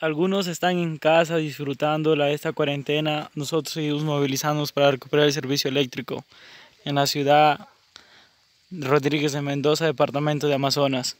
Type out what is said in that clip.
algunos están en casa disfrutando de esta cuarentena, nosotros seguimos movilizándonos para recuperar el servicio eléctrico en la ciudad Rodríguez de Mendoza, departamento de Amazonas.